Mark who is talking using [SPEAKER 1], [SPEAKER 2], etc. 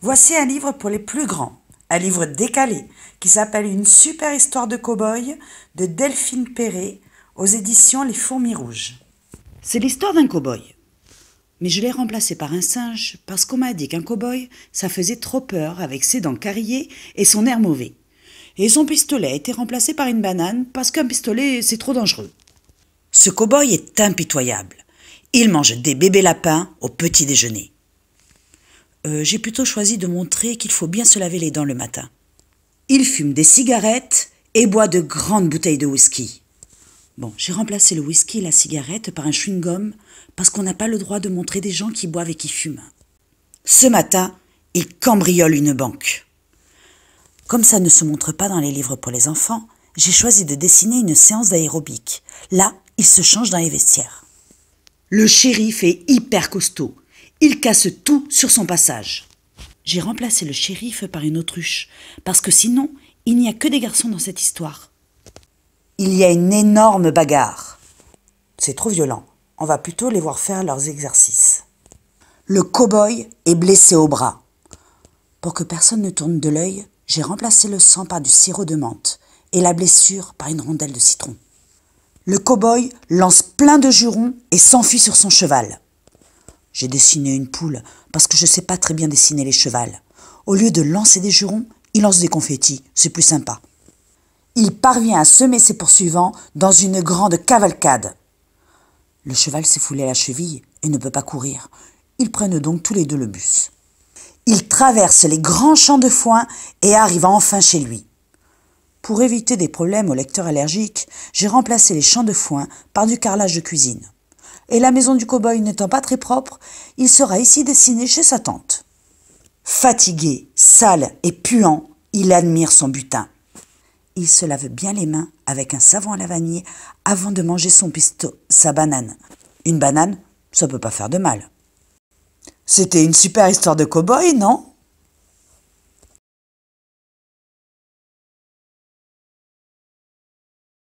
[SPEAKER 1] Voici un livre pour les plus grands, un livre décalé qui s'appelle Une super histoire de cow-boy de Delphine Perret aux éditions Les Fourmis Rouges. C'est l'histoire d'un cow-boy. Mais je l'ai remplacé par un singe parce qu'on m'a dit qu'un cow-boy, ça faisait trop peur avec ses dents carillées et son air mauvais. Et son pistolet a été remplacé par une banane parce qu'un pistolet, c'est trop dangereux. Ce cow-boy est impitoyable. Il mange des bébés lapins au petit déjeuner. Euh, j'ai plutôt choisi de montrer qu'il faut bien se laver les dents le matin. Il fume des cigarettes et boit de grandes bouteilles de whisky. Bon, j'ai remplacé le whisky et la cigarette par un chewing-gum parce qu'on n'a pas le droit de montrer des gens qui boivent et qui fument. Ce matin, il cambriole une banque. Comme ça ne se montre pas dans les livres pour les enfants, j'ai choisi de dessiner une séance d'aérobic. Là, il se change dans les vestiaires. Le shérif est hyper costaud. Il casse tout sur son passage. J'ai remplacé le shérif par une autruche, parce que sinon, il n'y a que des garçons dans cette histoire. Il y a une énorme bagarre. C'est trop violent. On va plutôt les voir faire leurs exercices. Le cow-boy est blessé au bras. Pour que personne ne tourne de l'œil, j'ai remplacé le sang par du sirop de menthe et la blessure par une rondelle de citron. Le cow-boy lance plein de jurons et s'enfuit sur son cheval. J'ai dessiné une poule parce que je ne sais pas très bien dessiner les chevals. Au lieu de lancer des jurons, il lance des confettis, c'est plus sympa. Il parvient à semer ses poursuivants dans une grande cavalcade. Le cheval s'est foulé à la cheville et ne peut pas courir. Ils prennent donc tous les deux le bus. Il traverse les grands champs de foin et arrive enfin chez lui. Pour éviter des problèmes aux lecteurs allergiques, j'ai remplacé les champs de foin par du carrelage de cuisine et la maison du cow-boy n'étant pas très propre, il sera ici dessiné chez sa tante. Fatigué, sale et puant, il admire son butin. Il se lave bien les mains avec un savon à la vanille avant de manger son pisto, sa banane. Une banane, ça peut pas faire de mal. C'était une super histoire de cow-boy, non